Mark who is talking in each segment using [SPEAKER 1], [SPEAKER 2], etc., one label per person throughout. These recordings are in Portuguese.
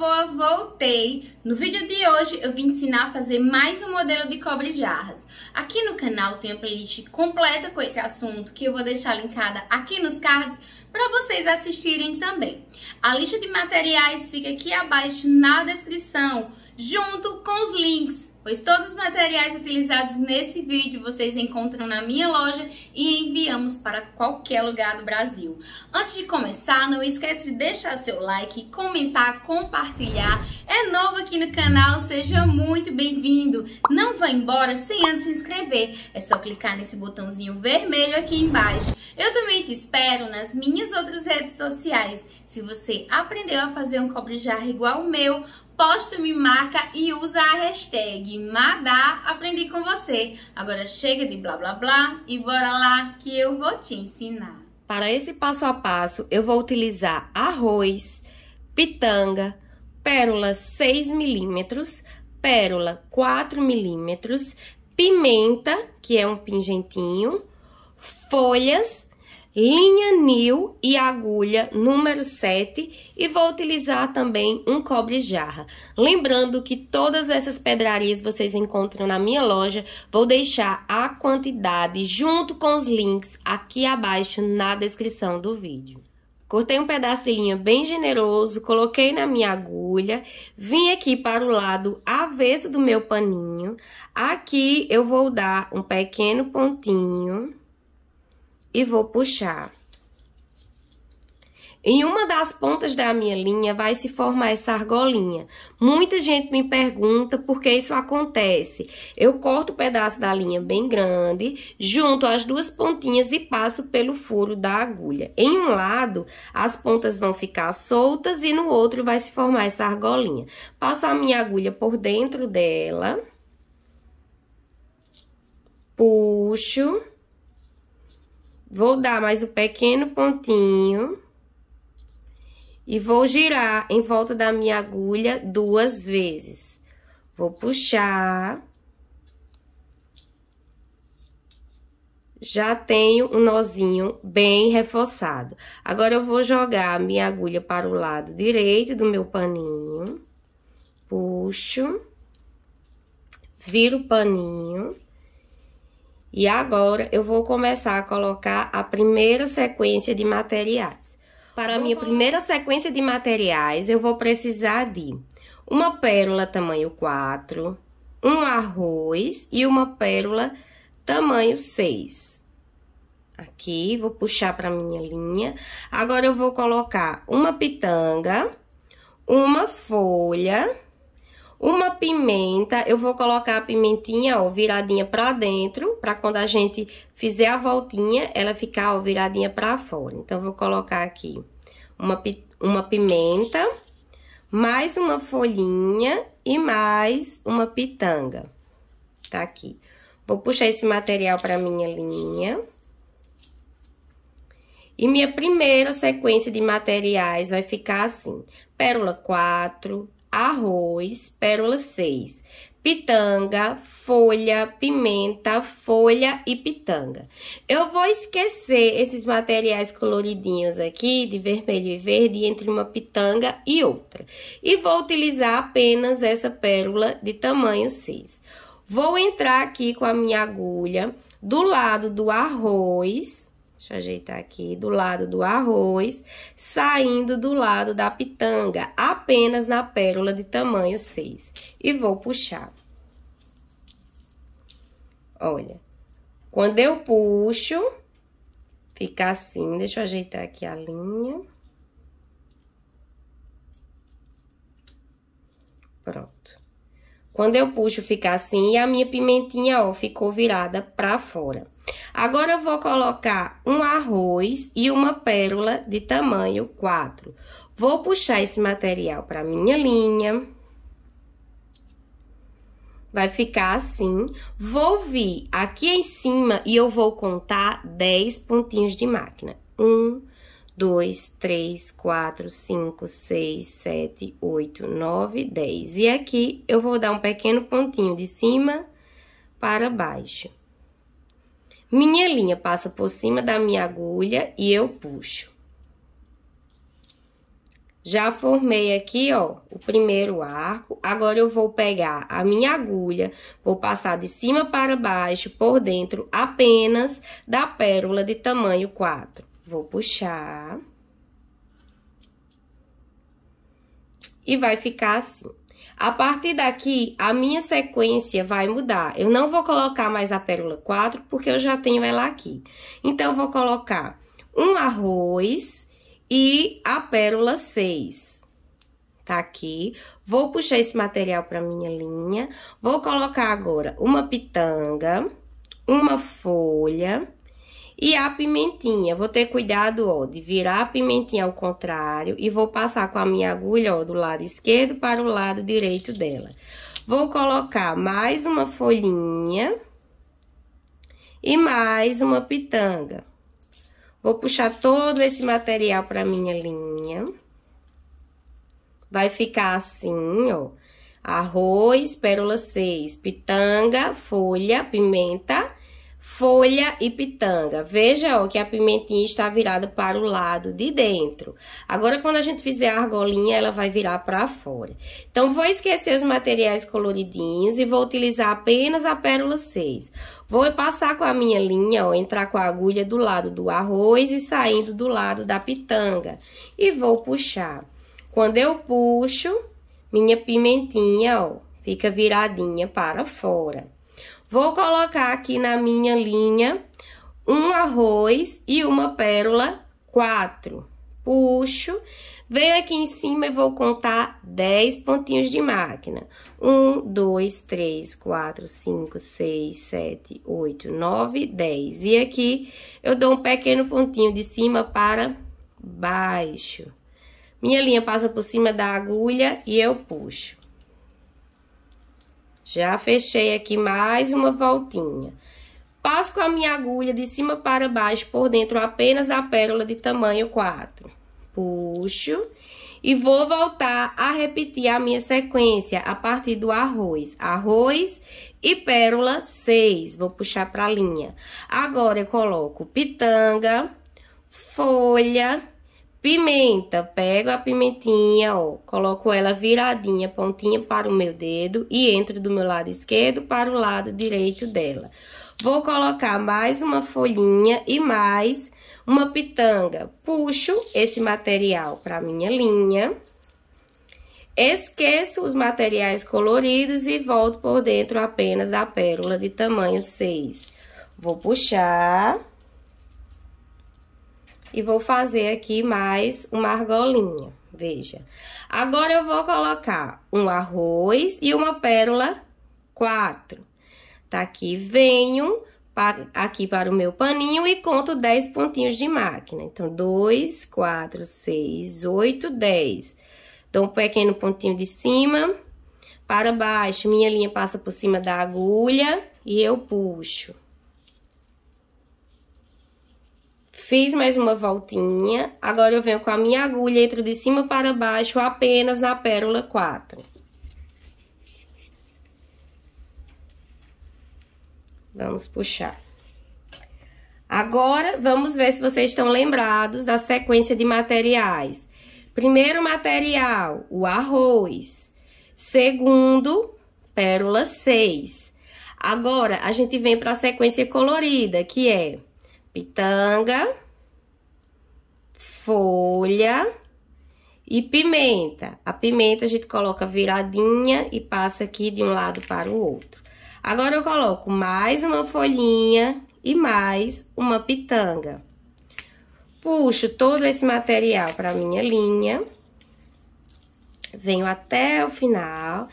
[SPEAKER 1] boa, voltei! No vídeo de hoje eu vim ensinar a fazer mais um modelo de cobre jarras. Aqui no canal tem a playlist completa com esse assunto que eu vou deixar linkada aqui nos cards para vocês assistirem também. A lista de materiais fica aqui abaixo na descrição, junto com os links pois todos os materiais utilizados nesse vídeo vocês encontram na minha loja e enviamos para qualquer lugar do Brasil. Antes de começar, não esquece de deixar seu like, comentar, compartilhar. É novo aqui no canal, seja muito bem-vindo. Não vá embora sem antes se inscrever. É só clicar nesse botãozinho vermelho aqui embaixo. Eu também te espero nas minhas outras redes sociais. Se você aprendeu a fazer um cobre jarra igual o meu, posta, me marca e usa a hashtag Madá Aprendi com você. Agora chega de blá blá blá e bora lá que eu vou te ensinar. Para esse passo a passo, eu vou utilizar arroz,
[SPEAKER 2] pitanga, pérola 6 milímetros, pérola 4 milímetros, pimenta, que é um pingentinho, folhas, linha nil e agulha número 7 e vou utilizar também um cobre jarra. Lembrando que todas essas pedrarias vocês encontram na minha loja, vou deixar a quantidade junto com os links aqui abaixo na descrição do vídeo. Cortei um pedaço de linha bem generoso, coloquei na minha agulha, vim aqui para o lado avesso do meu paninho. Aqui eu vou dar um pequeno pontinho e vou puxar. Em uma das pontas da minha linha vai se formar essa argolinha. Muita gente me pergunta por que isso acontece. Eu corto o um pedaço da linha bem grande, junto as duas pontinhas e passo pelo furo da agulha. Em um lado, as pontas vão ficar soltas e no outro vai se formar essa argolinha. Passo a minha agulha por dentro dela. Puxo. Vou dar mais um pequeno pontinho e vou girar em volta da minha agulha duas vezes. Vou puxar. Já tenho um nozinho bem reforçado. Agora, eu vou jogar a minha agulha para o lado direito do meu paninho. Puxo. Viro o paninho. E agora, eu vou começar a colocar a primeira sequência de materiais. Para a minha primeira sequência de materiais, eu vou precisar de uma pérola tamanho 4, um arroz e uma pérola tamanho 6. Aqui, vou puxar para minha linha. Agora, eu vou colocar uma pitanga, uma folha uma pimenta, eu vou colocar a pimentinha, ó, viradinha pra dentro, pra quando a gente fizer a voltinha, ela ficar, ó, viradinha pra fora. Então, eu vou colocar aqui uma, uma pimenta, mais uma folhinha e mais uma pitanga. Tá aqui. Vou puxar esse material pra minha linha. E minha primeira sequência de materiais vai ficar assim. Pérola 4, arroz, pérola 6, pitanga, folha, pimenta, folha e pitanga. Eu vou esquecer esses materiais coloridinhos aqui, de vermelho e verde, entre uma pitanga e outra. E vou utilizar apenas essa pérola de tamanho 6. Vou entrar aqui com a minha agulha do lado do arroz, Deixa eu ajeitar aqui, do lado do arroz, saindo do lado da pitanga, apenas na pérola de tamanho 6. E vou puxar. Olha, quando eu puxo, fica assim. Deixa eu ajeitar aqui a linha. Pronto. Quando eu puxo, fica assim. E a minha pimentinha, ó, ficou virada pra fora. Agora, eu vou colocar um arroz e uma pérola de tamanho 4. Vou puxar esse material para minha linha. Vai ficar assim. Vou vir aqui em cima e eu vou contar 10 pontinhos de máquina. 1, 2, 3, 4, 5, 6, 7, 8, 9, 10. E aqui eu vou dar um pequeno pontinho de cima para baixo. Minha linha passa por cima da minha agulha e eu puxo. Já formei aqui, ó, o primeiro arco. Agora, eu vou pegar a minha agulha, vou passar de cima para baixo, por dentro, apenas da pérola de tamanho 4. Vou puxar. E vai ficar assim. A partir daqui, a minha sequência vai mudar. Eu não vou colocar mais a pérola 4, porque eu já tenho ela aqui. Então, eu vou colocar um arroz e a pérola 6. Tá aqui. Vou puxar esse material para minha linha. Vou colocar agora uma pitanga, uma folha e a pimentinha, vou ter cuidado, ó, de virar a pimentinha ao contrário e vou passar com a minha agulha, ó, do lado esquerdo para o lado direito dela. Vou colocar mais uma folhinha e mais uma pitanga. Vou puxar todo esse material para minha linha. Vai ficar assim, ó. Arroz, pérola 6, pitanga, folha, pimenta folha e pitanga. Veja ó, que a pimentinha está virada para o lado de dentro. Agora, quando a gente fizer a argolinha, ela vai virar para fora. Então, vou esquecer os materiais coloridinhos e vou utilizar apenas a pérola 6. Vou passar com a minha linha, ó, entrar com a agulha do lado do arroz e saindo do lado da pitanga. E vou puxar. Quando eu puxo, minha pimentinha, ó, fica viradinha para fora. Vou colocar aqui na minha linha um arroz e uma pérola, quatro. Puxo, venho aqui em cima e vou contar dez pontinhos de máquina. Um, dois, três, quatro, cinco, seis, sete, oito, nove, dez. E aqui eu dou um pequeno pontinho de cima para baixo. Minha linha passa por cima da agulha e eu puxo. Já fechei aqui mais uma voltinha. Passo com a minha agulha de cima para baixo por dentro apenas da pérola de tamanho 4. Puxo e vou voltar a repetir a minha sequência a partir do arroz. Arroz e pérola 6, vou puxar para a linha. Agora eu coloco pitanga, folha, Pimenta, pego a pimentinha, ó, coloco ela viradinha, pontinha para o meu dedo e entro do meu lado esquerdo para o lado direito dela. Vou colocar mais uma folhinha e mais uma pitanga. Puxo esse material para minha linha. Esqueço os materiais coloridos e volto por dentro apenas da pérola de tamanho 6. Vou puxar e vou fazer aqui mais uma argolinha, veja. Agora, eu vou colocar um arroz e uma pérola 4. Tá aqui, venho aqui para o meu paninho e conto 10 pontinhos de máquina. Então, 2, 4, 6, 8, 10. Dou um pequeno pontinho de cima para baixo. Minha linha passa por cima da agulha e eu puxo. Fiz mais uma voltinha, agora eu venho com a minha agulha, entro de cima para baixo apenas na pérola 4. Vamos puxar. Agora, vamos ver se vocês estão lembrados da sequência de materiais. Primeiro material, o arroz. Segundo, pérola 6. Agora, a gente vem para a sequência colorida, que é pitanga, folha e pimenta. A pimenta a gente coloca viradinha e passa aqui de um lado para o outro. Agora eu coloco mais uma folhinha e mais uma pitanga. Puxo todo esse material para minha linha. Venho até o final.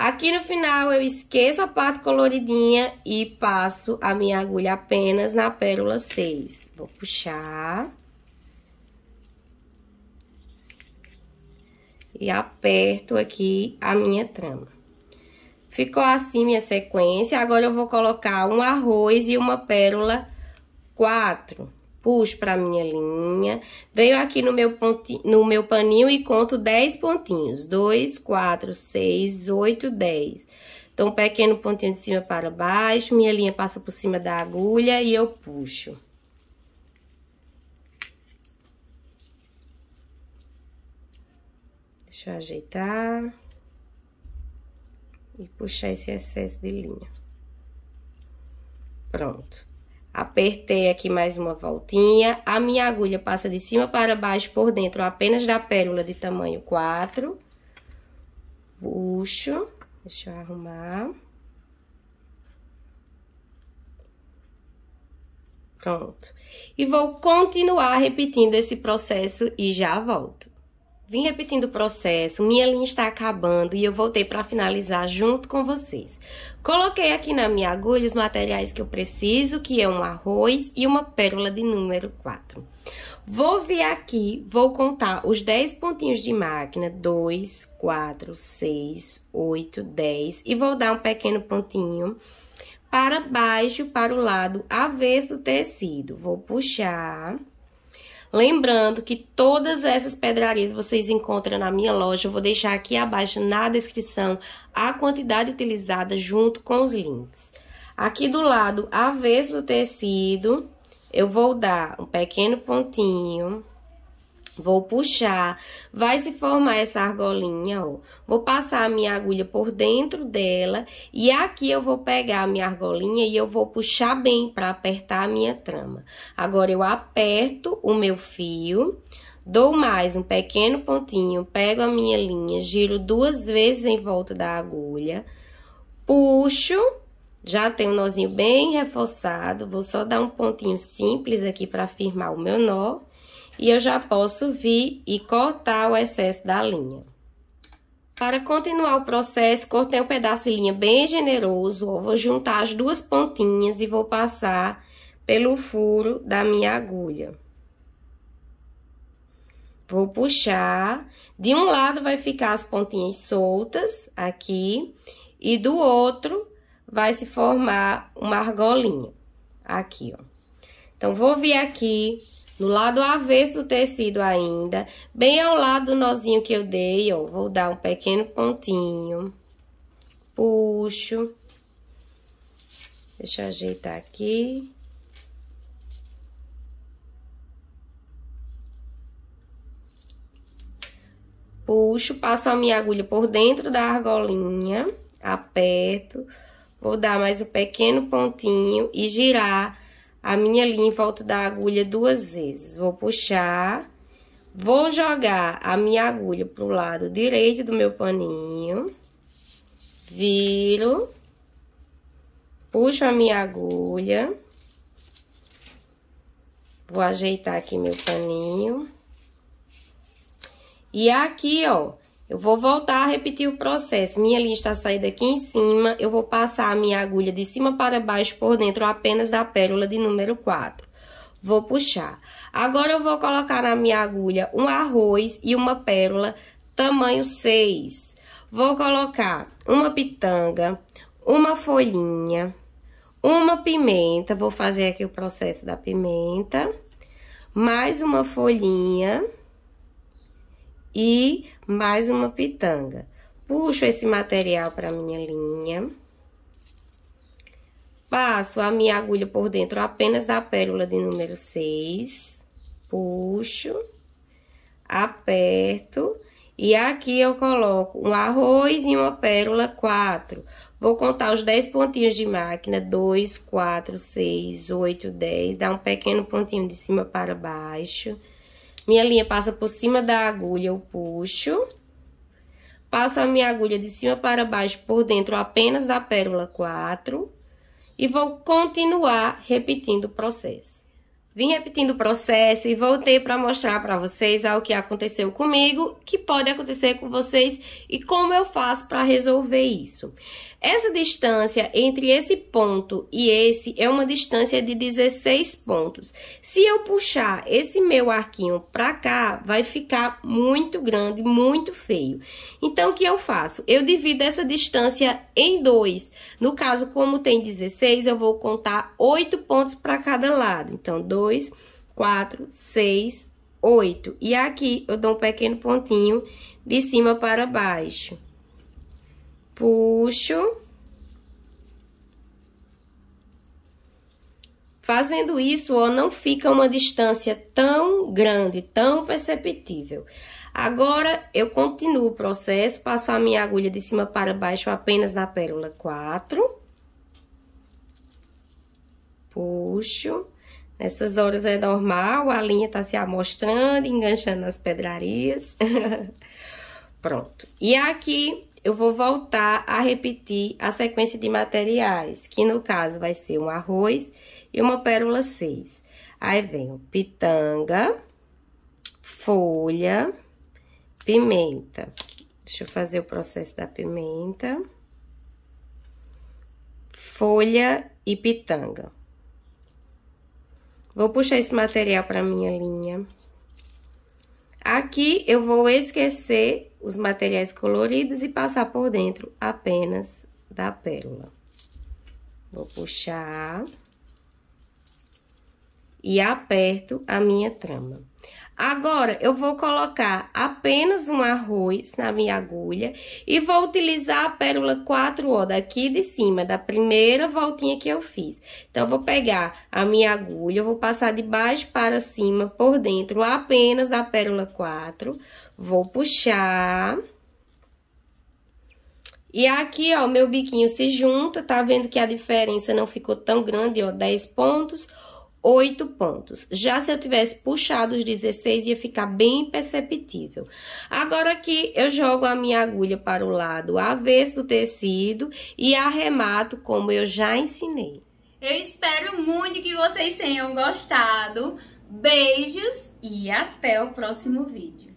[SPEAKER 2] Aqui no final eu esqueço a parte coloridinha e passo a minha agulha apenas na pérola 6. Vou puxar. E aperto aqui a minha trama. Ficou assim minha sequência. Agora eu vou colocar um arroz e uma pérola 4 puxo para minha linha, venho aqui no meu, ponti, no meu paninho e conto 10 pontinhos. 2, 4, 6, 8, 10. Então, um pequeno pontinho de cima para baixo, minha linha passa por cima da agulha e eu puxo. Deixa eu ajeitar. E puxar esse excesso de linha. Pronto. Apertei aqui mais uma voltinha. A minha agulha passa de cima para baixo por dentro apenas da pérola de tamanho 4. Puxo. Deixa eu arrumar. Pronto. E vou continuar repetindo esse processo e já volto. Vim repetindo o processo, minha linha está acabando e eu voltei para finalizar junto com vocês. Coloquei aqui na minha agulha os materiais que eu preciso, que é um arroz e uma pérola de número 4. Vou vir aqui, vou contar os 10 pontinhos de máquina, 2, 4, 6, 8, 10 e vou dar um pequeno pontinho para baixo, para o lado avesso do tecido. Vou puxar Lembrando que todas essas pedrarias vocês encontram na minha loja. Eu vou deixar aqui abaixo na descrição a quantidade utilizada junto com os links. Aqui do lado avesso do tecido, eu vou dar um pequeno pontinho Vou puxar, vai se formar essa argolinha, ó. Vou passar a minha agulha por dentro dela e aqui eu vou pegar a minha argolinha e eu vou puxar bem para apertar a minha trama. Agora eu aperto o meu fio, dou mais um pequeno pontinho, pego a minha linha, giro duas vezes em volta da agulha, puxo já tem um nozinho bem reforçado, vou só dar um pontinho simples aqui para firmar o meu nó. E eu já posso vir e cortar o excesso da linha. Para continuar o processo, cortei um pedaço de linha bem generoso, ó, vou juntar as duas pontinhas e vou passar pelo furo da minha agulha. Vou puxar, de um lado vai ficar as pontinhas soltas aqui, e do outro vai se formar uma argolinha. Aqui, ó. Então, vou vir aqui no lado avesso do tecido ainda, bem ao lado do nozinho que eu dei, ó. Vou dar um pequeno pontinho. Puxo. Deixa eu ajeitar aqui. Puxo, passo a minha agulha por dentro da argolinha, aperto, Vou dar mais um pequeno pontinho e girar a minha linha em volta da agulha duas vezes. Vou puxar, vou jogar a minha agulha pro lado direito do meu paninho, viro, puxo a minha agulha, vou ajeitar aqui meu paninho. E aqui, ó, eu vou voltar a repetir o processo. Minha linha está saída aqui em cima, eu vou passar a minha agulha de cima para baixo por dentro apenas da pérola de número 4. Vou puxar. Agora, eu vou colocar na minha agulha um arroz e uma pérola tamanho 6. Vou colocar uma pitanga, uma folhinha, uma pimenta. Vou fazer aqui o processo da pimenta. Mais uma folhinha e mais uma pitanga. Puxo esse material para minha linha. Passo a minha agulha por dentro apenas da pérola de número 6. Puxo. Aperto. E aqui eu coloco um arroz e uma pérola 4. Vou contar os 10 pontinhos de máquina. 2, 4, 6, 8, 10. Dá um pequeno pontinho de cima para baixo. Minha linha passa por cima da agulha, eu puxo. Passo a minha agulha de cima para baixo por dentro apenas da pérola 4. E vou continuar repetindo o processo. Vim repetindo o processo e voltei para mostrar para vocês o que aconteceu comigo, que pode acontecer com vocês e como eu faço para resolver isso. Essa distância entre esse ponto e esse é uma distância de 16 pontos. Se eu puxar esse meu arquinho para cá, vai ficar muito grande, muito feio. Então, o que eu faço? Eu divido essa distância em dois. No caso, como tem 16, eu vou contar 8 pontos para cada lado. Então, 2, 4, 6, 8. E aqui eu dou um pequeno pontinho de cima para baixo puxo. Fazendo isso, ó, não fica uma distância tão grande, tão perceptível. Agora, eu continuo o processo, passo a minha agulha de cima para baixo apenas na pérola 4. Puxo. Nessas horas é normal, a linha tá se amostrando, enganchando nas pedrarias. Pronto. E aqui, eu vou voltar a repetir a sequência de materiais, que no caso vai ser um arroz e uma pérola 6. Aí vem pitanga, folha, pimenta. Deixa eu fazer o processo da pimenta. Folha e pitanga. Vou puxar esse material para minha linha. Aqui eu vou esquecer os materiais coloridos e passar por dentro apenas da pérola. Vou puxar e aperto a minha trama. Agora, eu vou colocar apenas um arroz na minha agulha e vou utilizar a pérola 4, ó, daqui de cima, da primeira voltinha que eu fiz. Então, eu vou pegar a minha agulha, eu vou passar de baixo para cima, por dentro, apenas da pérola 4. Vou puxar... E aqui, ó, meu biquinho se junta, tá vendo que a diferença não ficou tão grande, ó, 10 pontos. 8 pontos. Já se eu tivesse puxado os 16, ia ficar bem perceptível. Agora aqui, eu jogo a minha agulha para o lado avesso do tecido e arremato como eu já
[SPEAKER 1] ensinei. Eu espero muito que vocês tenham gostado. Beijos e até o próximo vídeo.